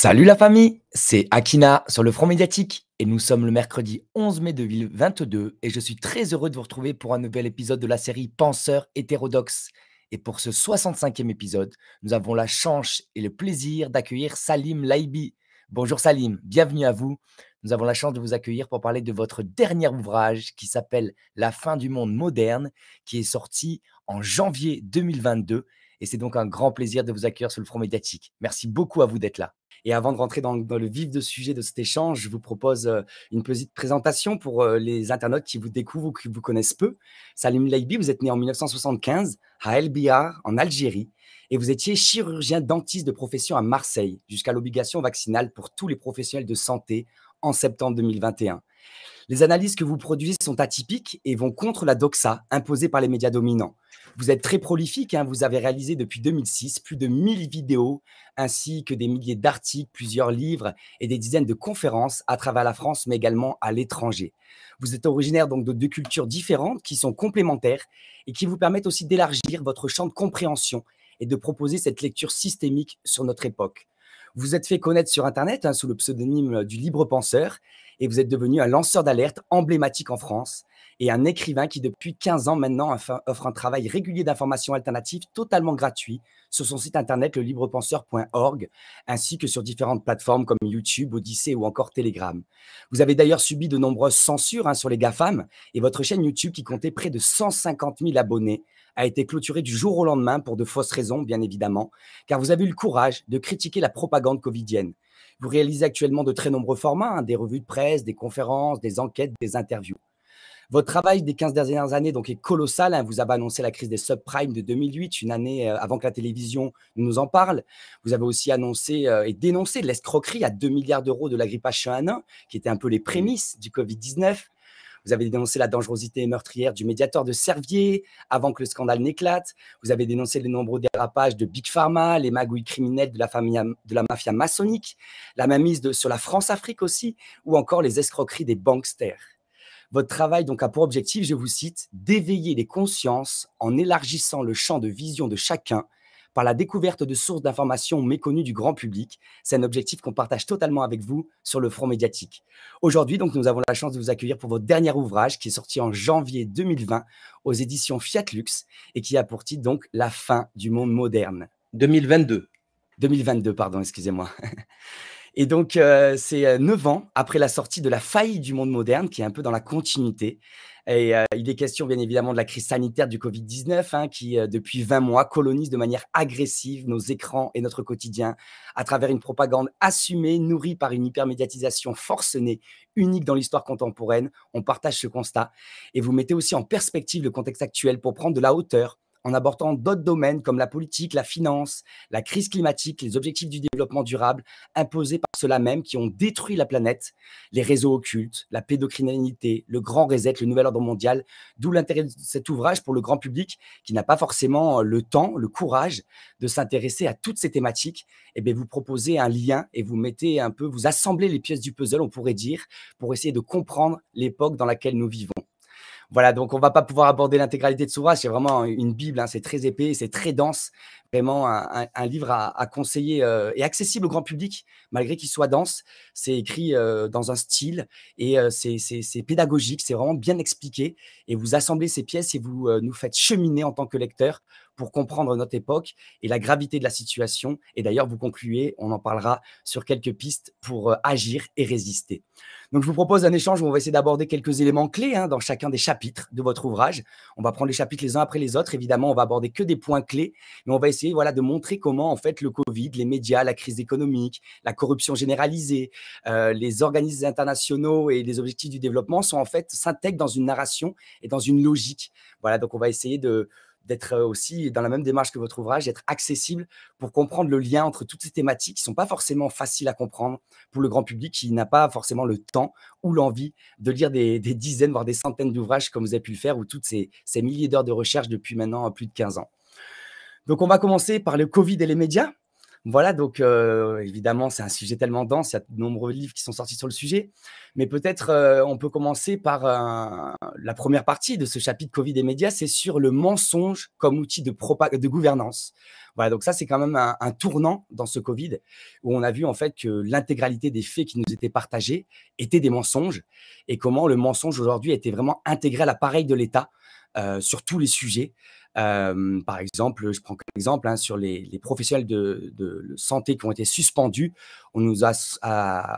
Salut la famille, c'est Akina sur le Front Médiatique et nous sommes le mercredi 11 mai 2022 et je suis très heureux de vous retrouver pour un nouvel épisode de la série Penseurs hétérodoxes. Et pour ce 65e épisode, nous avons la chance et le plaisir d'accueillir Salim Laibi. Bonjour Salim, bienvenue à vous. Nous avons la chance de vous accueillir pour parler de votre dernier ouvrage qui s'appelle La fin du monde moderne, qui est sorti en janvier 2022 et c'est donc un grand plaisir de vous accueillir sur le front médiatique. Merci beaucoup à vous d'être là. Et avant de rentrer dans, le vif de sujet de cet échange, je vous propose euh, une petite présentation pour euh, les internautes qui vous découvrent ou qui vous connaissent peu. Salim Laibi, vous êtes né en 1975 à El Bihar, en Algérie, et vous étiez chirurgien dentiste de profession à Marseille, jusqu'à l'obligation vaccinale pour tous les professionnels de santé en septembre 2021. Les analyses que vous produisez sont atypiques et vont contre la doxa imposée par les médias dominants. Vous êtes très prolifique, hein. vous avez réalisé depuis 2006 plus de 1000 vidéos, ainsi que des milliers d'articles, plusieurs livres et des dizaines de conférences à travers la France, mais également à l'étranger. Vous êtes originaire donc de deux cultures différentes qui sont complémentaires et qui vous permettent aussi d'élargir votre champ de compréhension et de proposer cette lecture systémique sur notre époque. Vous êtes fait connaître sur Internet hein, sous le pseudonyme du libre penseur et vous êtes devenu un lanceur d'alerte emblématique en France et un écrivain qui depuis 15 ans maintenant offre un travail régulier d'information alternative totalement gratuit sur son site internet librepenseur.org, ainsi que sur différentes plateformes comme YouTube, Odyssée ou encore Telegram. Vous avez d'ailleurs subi de nombreuses censures hein, sur les GAFAM et votre chaîne YouTube qui comptait près de 150 000 abonnés a été clôturée du jour au lendemain pour de fausses raisons, bien évidemment, car vous avez eu le courage de critiquer la propagande covidienne. Vous réalisez actuellement de très nombreux formats, hein, des revues de presse, des conférences, des enquêtes, des interviews. Votre travail des 15 dernières années donc, est colossal. Hein. Vous avez annoncé la crise des subprimes de 2008, une année euh, avant que la télévision ne nous en parle. Vous avez aussi annoncé euh, et dénoncé l'escroquerie à 2 milliards d'euros de la grippe H1N1, qui était un peu les prémices du Covid-19. Vous avez dénoncé la dangerosité meurtrière du médiateur de Servier avant que le scandale n'éclate. Vous avez dénoncé les nombreux dérapages de Big Pharma, les magouilles criminelles de la, famille, de la mafia maçonnique, la mainmise de, sur la France-Afrique aussi, ou encore les escroqueries des banksters. Votre travail donc a pour objectif, je vous cite, d'éveiller les consciences en élargissant le champ de vision de chacun par la découverte de sources d'informations méconnues du grand public. C'est un objectif qu'on partage totalement avec vous sur le front médiatique. Aujourd'hui, donc, nous avons la chance de vous accueillir pour votre dernier ouvrage qui est sorti en janvier 2020 aux éditions Fiat Lux et qui a pour titre donc La fin du monde moderne. 2022. 2022, pardon, excusez-moi. Et donc, euh, c'est euh, neuf ans après la sortie de La faillite du monde moderne, qui est un peu dans la continuité. Et euh, il est question, bien évidemment, de la crise sanitaire du Covid-19, hein, qui, depuis 20 mois, colonise de manière agressive nos écrans et notre quotidien à travers une propagande assumée, nourrie par une hypermédiatisation forcenée, unique dans l'histoire contemporaine. On partage ce constat. Et vous mettez aussi en perspective le contexte actuel pour prendre de la hauteur en abordant d'autres domaines comme la politique, la finance, la crise climatique, les objectifs du développement durable imposés par ceux-là même qui ont détruit la planète, les réseaux occultes, la pédocrinalité, le grand reset, le nouvel ordre mondial, d'où l'intérêt de cet ouvrage pour le grand public qui n'a pas forcément euh, le temps, le courage de s'intéresser à toutes ces thématiques. Et eh bien vous proposez un lien et vous mettez un peu, vous assemblez les pièces du puzzle, on pourrait dire, pour essayer de comprendre l'époque dans laquelle nous vivons. Voilà, donc on va pas pouvoir aborder l'intégralité de ouvrage, c'est vraiment une Bible, hein, c'est très épais, c'est très dense vraiment un, livre à, conseiller euh, et accessible au grand public, malgré qu'il soit dense. C'est écrit euh, dans un style et euh, c'est pédagogique, c'est vraiment bien expliqué. Et vous assemblez ces pièces et vous nous faites cheminer en tant que lecteur pour comprendre notre époque et la gravité de la situation. Et d'ailleurs, vous concluez, on en parlera sur quelques pistes pour agir et résister. Donc, je vous propose un échange où on va essayer d'aborder quelques éléments clés hein, dans chacun des chapitres de votre ouvrage. On va prendre les chapitres les uns après les autres. Évidemment, on va aborder que des points clés, mais on va essayer voilà, de montrer comment en fait le Covid, les médias, la crise économique, la corruption généralisée, euh, les organismes internationaux et les objectifs du développement sont en fait s'intègrent dans une narration et dans une logique. Voilà, donc on va essayer de, d'être euh, aussi dans la même démarche que votre ouvrage, d'être accessible pour comprendre le lien entre toutes ces thématiques qui sont pas forcément faciles à comprendre pour le grand public qui n'a pas forcément le temps ou l'envie de lire des, dizaines, voire des centaines d'ouvrages comme vous avez pu le faire ou toutes ces, ces milliers d'heures de recherche depuis maintenant euh, plus de 15 ans. Donc, on va commencer par le Covid et les médias. Voilà, donc euh, évidemment, c'est un sujet tellement dense, il y a de nombreux livres qui sont sortis sur le sujet, mais peut-être euh, on peut commencer par euh, la première partie de ce chapitre Covid et médias, c'est sur le mensonge comme outil de, de gouvernance. Voilà, donc ça, c'est quand même un, un, tournant dans ce Covid, où on a vu en fait que l'intégralité des faits qui nous étaient partagés étaient des mensonges, et comment le mensonge aujourd'hui était vraiment intégré à l'appareil de l'État euh, sur tous les sujets. Euh, par exemple, je prends comme exemple hein, sur les, professionnels de, santé qui ont été suspendus. On nous a,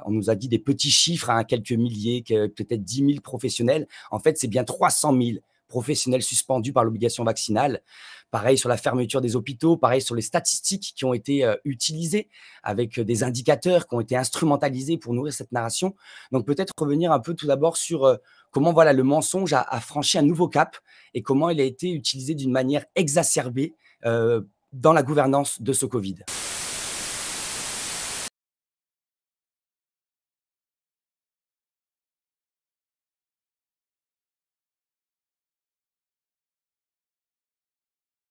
on nous a dit des petits chiffres, hein, quelques milliers, peut-être 10 000 professionnels. En fait, c'est bien 300 000 professionnels suspendus par l'obligation vaccinale. Pareil sur la fermeture des hôpitaux, pareil sur les statistiques qui ont été euh, utilisées avec euh, des indicateurs qui ont été instrumentalisés pour nourrir cette narration. Donc peut-être revenir un peu tout d'abord sur euh, comment voilà le mensonge a, franchi un nouveau cap et comment il a été utilisé d'une manière exacerbée dans la gouvernance de ce Covid.